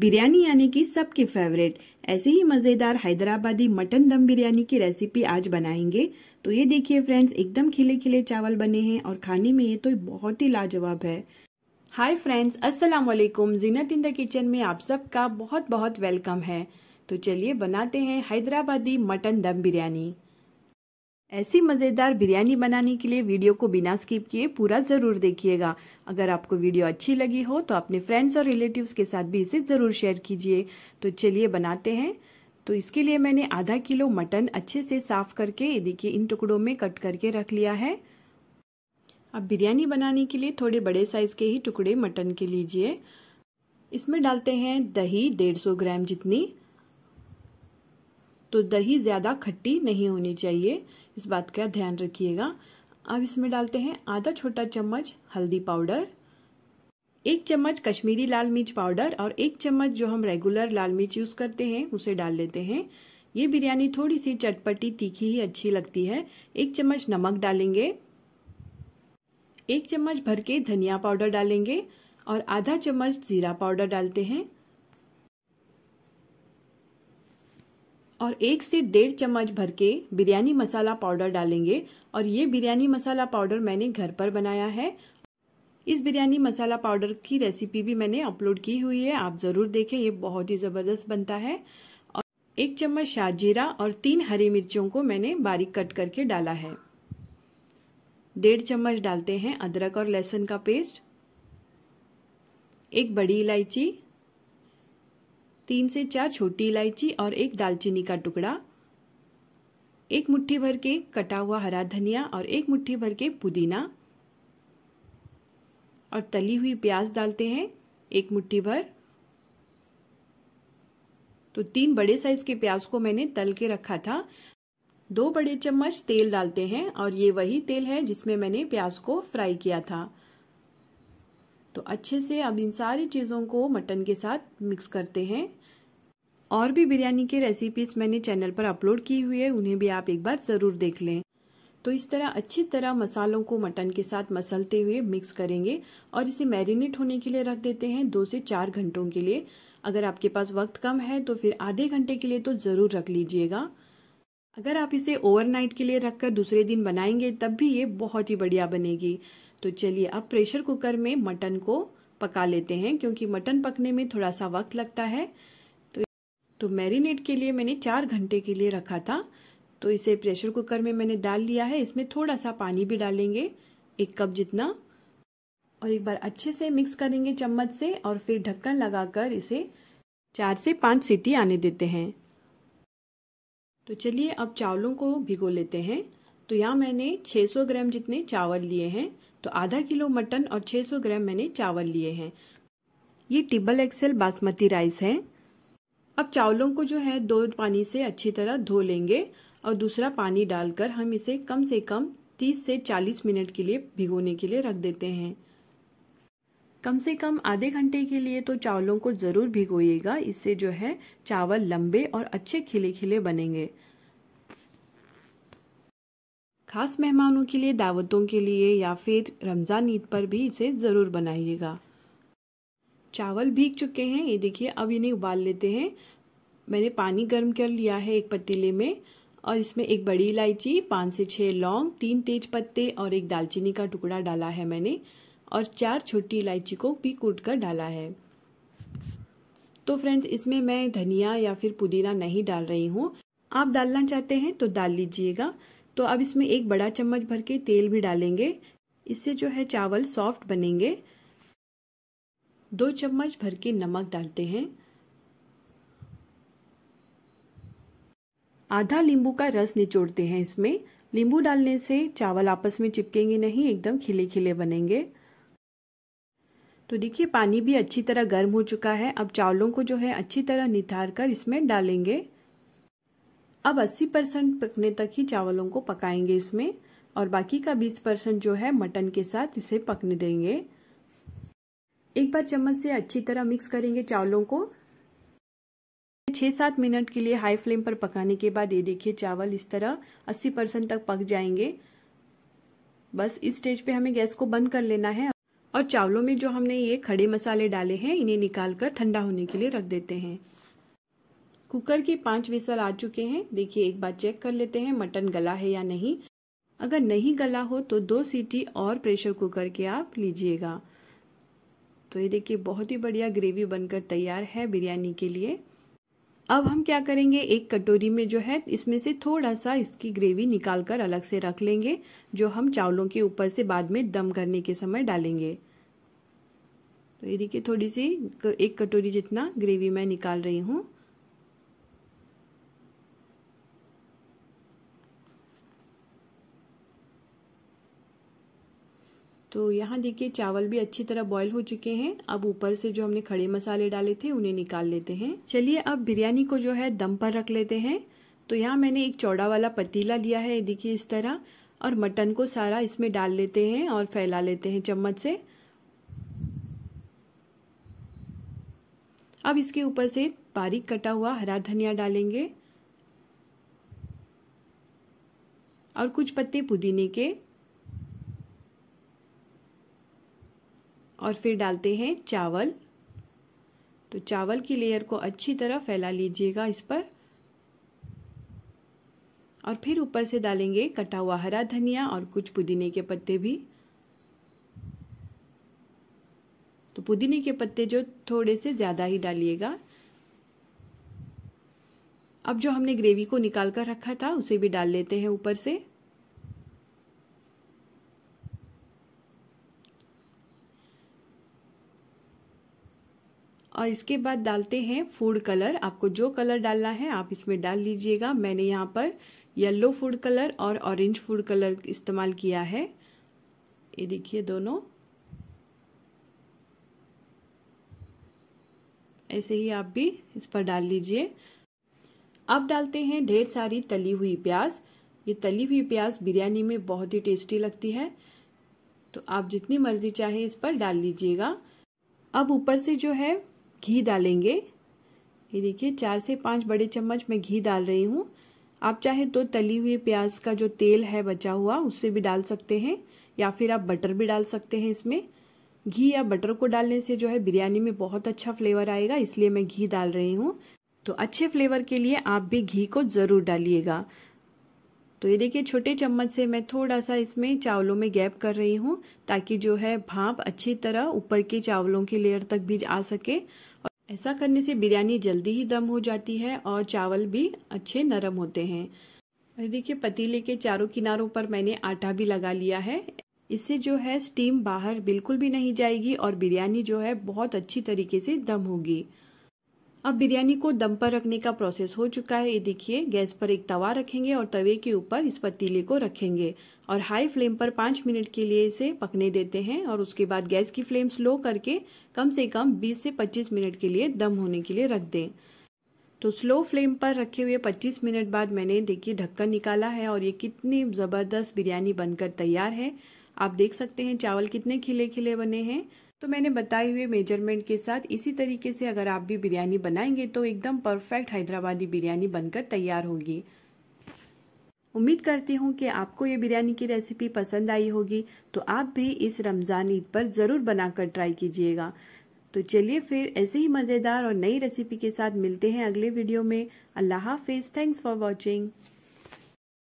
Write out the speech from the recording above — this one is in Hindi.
बिरयानी यानी कि सबकी फेवरेट ऐसे ही मज़ेदार हैदराबादी मटन दम बिरयानी की रेसिपी आज बनाएंगे तो ये देखिए फ्रेंड्स एकदम खिले खिले चावल बने हैं और खाने में ये तो बहुत ही लाजवाब है हाय फ्रेंड्स अस्सलाम वालेकुम जीनत इन द किचन में आप सबका बहुत बहुत वेलकम है तो चलिए बनाते हैं हैदराबादी मटन दम बिरयानी ऐसी मज़ेदार बिरयानी बनाने के लिए वीडियो को बिना स्किप किए पूरा ज़रूर देखिएगा अगर आपको वीडियो अच्छी लगी हो तो अपने फ्रेंड्स और रिलेटिव्स के साथ भी इसे ज़रूर शेयर कीजिए तो चलिए बनाते हैं तो इसके लिए मैंने आधा किलो मटन अच्छे से साफ़ करके देखिए इन टुकड़ों में कट करके रख लिया है अब बिरयानी बनाने के लिए थोड़े बड़े साइज़ के ही टुकड़े मटन के लीजिए इसमें डालते हैं दही डेढ़ सौ ग्राम जितनी तो दही ज़्यादा खट्टी नहीं होनी चाहिए इस बात का ध्यान रखिएगा अब इसमें डालते हैं आधा छोटा चम्मच हल्दी पाउडर एक चम्मच कश्मीरी लाल मिर्च पाउडर और एक चम्मच जो हम रेगुलर लाल मिर्च यूज़ करते हैं उसे डाल लेते हैं ये बिरयानी थोड़ी सी चटपटी तीखी ही अच्छी लगती है एक चम्मच नमक डालेंगे एक चम्मच भर के धनिया पाउडर डालेंगे और आधा चम्मच ज़ीरा पाउडर डालते हैं और एक से डेढ़ चम्मच भर के बिरयानी मसाला पाउडर डालेंगे और ये बिरयानी मसाला पाउडर मैंने घर पर बनाया है इस बिरयानी मसाला पाउडर की रेसिपी भी मैंने अपलोड की हुई है आप ज़रूर देखें ये बहुत ही ज़बरदस्त बनता है और एक चम्मच शाहजीरा और तीन हरी मिर्चों को मैंने बारीक कट करके डाला है डेढ़ चम्मच डालते हैं अदरक और लहसुन का पेस्ट एक बड़ी इलायची तीन से चार छोटी इलायची और एक दालचीनी का टुकड़ा एक मुट्ठी भर के कटा हुआ हरा धनिया और एक मुट्ठी भर के पुदीना और तली हुई प्याज डालते हैं एक मुट्ठी भर तो तीन बड़े साइज के प्याज को मैंने तल के रखा था दो बड़े चम्मच तेल डालते हैं और ये वही तेल है जिसमें मैंने प्याज को फ्राई किया था तो अच्छे से अब इन सारी चीज़ों को मटन के साथ मिक्स करते हैं और भी बिरयानी के रेसिपीज़ मैंने चैनल पर अपलोड की हुई है उन्हें भी आप एक बार ज़रूर देख लें तो इस तरह अच्छी तरह मसालों को मटन के साथ मसलते हुए मिक्स करेंगे और इसे मैरिनेट होने के लिए रख देते हैं दो से चार घंटों के लिए अगर आपके पास वक्त कम है तो फिर आधे घंटे के लिए तो ज़रूर रख लीजिएगा अगर आप इसे ओवरनाइट के लिए रखकर दूसरे दिन बनाएंगे तब भी ये बहुत ही बढ़िया बनेगी तो चलिए अब प्रेशर कुकर में मटन को पका लेते हैं क्योंकि मटन पकने में थोड़ा सा वक्त लगता है तो तो मैरिनेट के लिए मैंने चार घंटे के लिए रखा था तो इसे प्रेशर कुकर में मैंने डाल लिया है इसमें थोड़ा सा पानी भी डालेंगे एक कप जितना और एक बार अच्छे से मिक्स करेंगे चम्मच से और फिर ढक्कन लगाकर इसे चार से पाँच सीटी आने देते हैं तो चलिए अब चावलों को भिगो लेते हैं तो यहाँ मैंने 600 ग्राम जितने चावल लिए हैं तो आधा किलो मटन और 600 ग्राम मैंने चावल लिए हैं ये टिबल एक्सेल बासमती राइस है अब चावलों को जो है दो पानी से अच्छी तरह धो लेंगे और दूसरा पानी डालकर हम इसे कम से कम 30 से 40 मिनट के लिए भिगोने के लिए रख देते हैं कम से कम आधे घंटे के लिए तो चावलों को ज़रूर भिगोइएगा इससे जो है चावल लंबे और अच्छे खिले खिले बनेंगे खास मेहमानों के लिए दावतों के लिए या फिर रमज़ान ईद पर भी इसे ज़रूर बनाइएगा चावल भीग चुके हैं ये देखिए अब इन्हें उबाल लेते हैं मैंने पानी गर्म कर लिया है एक पतीले में और इसमें एक बड़ी इलायची पाँच से छः लौंग तीन तेज पत्ते और एक दालचीनी का टुकड़ा डाला है मैंने और चार छोटी इलायची को भी कूट कर डाला है तो फ्रेंड्स इसमें मैं धनिया या फिर पुदीना नहीं डाल रही हूँ आप डालना चाहते हैं तो डाल लीजिएगा तो अब इसमें एक बड़ा चम्मच भर के तेल भी डालेंगे इससे जो है चावल सॉफ्ट बनेंगे दो चम्मच भर के नमक डालते हैं आधा नींबू का रस निचोड़ते हैं इसमें नींबू डालने से चावल आपस में चिपकेंगे नहीं एकदम खिले खिले बनेंगे तो देखिए पानी भी अच्छी तरह गर्म हो चुका है अब चावलों को जो है अच्छी तरह निथार कर इसमें डालेंगे अब 80 परसेंट पकने तक ही चावलों को पकाएंगे इसमें और बाकी का 20 परसेंट जो है मटन के साथ इसे पकने देंगे एक बार चम्मच से अच्छी तरह मिक्स करेंगे चावलों को छः सात मिनट के लिए हाई फ्लेम पर पकाने के बाद ये देखिए चावल इस तरह 80 परसेंट तक पक जाएंगे बस इस स्टेज पे हमें गैस को बंद कर लेना है और चावलों में जो हमने ये खड़े मसाले डाले हैं इन्हें निकाल कर ठंडा होने के लिए रख देते हैं कुकर के पांच विसल आ चुके हैं देखिए एक बार चेक कर लेते हैं मटन गला है या नहीं अगर नहीं गला हो तो दो सीटी और प्रेशर कुकर के आप लीजिएगा तो ये देखिए बहुत ही बढ़िया ग्रेवी बनकर तैयार है बिरयानी के लिए अब हम क्या करेंगे एक कटोरी में जो है इसमें से थोड़ा सा इसकी ग्रेवी निकाल कर अलग से रख लेंगे जो हम चावलों के ऊपर से बाद में दम करने के समय डालेंगे तो ये देखिए थोड़ी सी एक कटोरी जितना ग्रेवी मैं निकाल रही हूँ तो यहाँ देखिए चावल भी अच्छी तरह बॉईल हो चुके हैं अब ऊपर से जो हमने खड़े मसाले डाले थे उन्हें निकाल लेते हैं चलिए अब बिरयानी को जो है दम पर रख लेते हैं तो यहाँ मैंने एक चौड़ा वाला पतीला लिया है देखिए इस तरह और मटन को सारा इसमें डाल लेते हैं और फैला लेते हैं चम्मच से अब इसके ऊपर से बारीक कटा हुआ हरा धनिया डालेंगे और कुछ पत्ते पुदीने के और फिर डालते हैं चावल तो चावल की लेयर को अच्छी तरह फैला लीजिएगा इस पर और फिर ऊपर से डालेंगे कटा हुआ हरा धनिया और कुछ पुदीने के पत्ते भी तो पुदीने के पत्ते जो थोड़े से ज़्यादा ही डालिएगा अब जो हमने ग्रेवी को निकाल कर रखा था उसे भी डाल लेते हैं ऊपर से और इसके बाद डालते हैं फूड कलर आपको जो कलर डालना है आप इसमें डाल लीजिएगा मैंने यहाँ पर येलो फूड कलर और ऑरेंज फूड कलर इस्तेमाल किया है ये देखिए दोनों ऐसे ही आप भी इस पर डाल लीजिए अब डालते हैं ढेर सारी तली हुई प्याज ये तली हुई प्याज बिरयानी में बहुत ही टेस्टी लगती है तो आप जितनी मर्जी चाहे इस पर डाल लीजिएगा अब ऊपर से जो है घी डालेंगे ये देखिए चार से पाँच बड़े चम्मच मैं घी डाल रही हूँ आप चाहे तो तली हुई प्याज का जो तेल है बचा हुआ उससे भी डाल सकते हैं या फिर आप बटर भी डाल सकते हैं इसमें घी या बटर को डालने से जो है बिरयानी में बहुत अच्छा फ्लेवर आएगा इसलिए मैं घी डाल रही हूँ तो अच्छे फ्लेवर के लिए आप भी घी को ज़रूर डालिएगा तो ये देखिए छोटे चम्मच से मैं थोड़ा सा इसमें चावलों में गैप कर रही हूँ ताकि जो है भाप अच्छी तरह ऊपर के चावलों की लेयर तक भी आ सके और ऐसा करने से बिरयानी जल्दी ही दम हो जाती है और चावल भी अच्छे नरम होते हैं और देखिए पतीले के चारों किनारों पर मैंने आटा भी लगा लिया है इससे जो है स्टीम बाहर बिल्कुल भी नहीं जाएगी और बिरयानी जो है बहुत अच्छी तरीके से दम होगी अब बिरयानी को दम पर रखने का प्रोसेस हो चुका है ये देखिए गैस पर एक तवा रखेंगे और तवे के ऊपर इस पतीले को रखेंगे और हाई फ्लेम पर पाँच मिनट के लिए इसे पकने देते हैं और उसके बाद गैस की फ्लेम स्लो करके कम से कम 20 से 25 मिनट के लिए दम होने के लिए रख दें तो स्लो फ्लेम पर रखे हुए 25 मिनट बाद मैंने देखिए ढक्कन निकाला है और ये कितनी ज़बरदस्त बिरयानी बनकर तैयार है आप देख सकते हैं चावल कितने खिले खिले बने हैं तो मैंने बताए हुए मेजरमेंट के साथ इसी तरीके से अगर आप भी बिरयानी बनाएंगे तो एकदम परफेक्ट हैदराबादी बिरयानी बनकर तैयार होगी उम्मीद करती हूँ कि आपको ये बिरयानी की रेसिपी पसंद आई होगी तो आप भी इस रमज़ान ईद पर ज़रूर बनाकर ट्राई कीजिएगा तो चलिए फिर ऐसे ही मज़ेदार और नई रेसिपी के साथ मिलते हैं अगले वीडियो में अल्लाह हाफिज़ थैंक्स फॉर वॉचिंग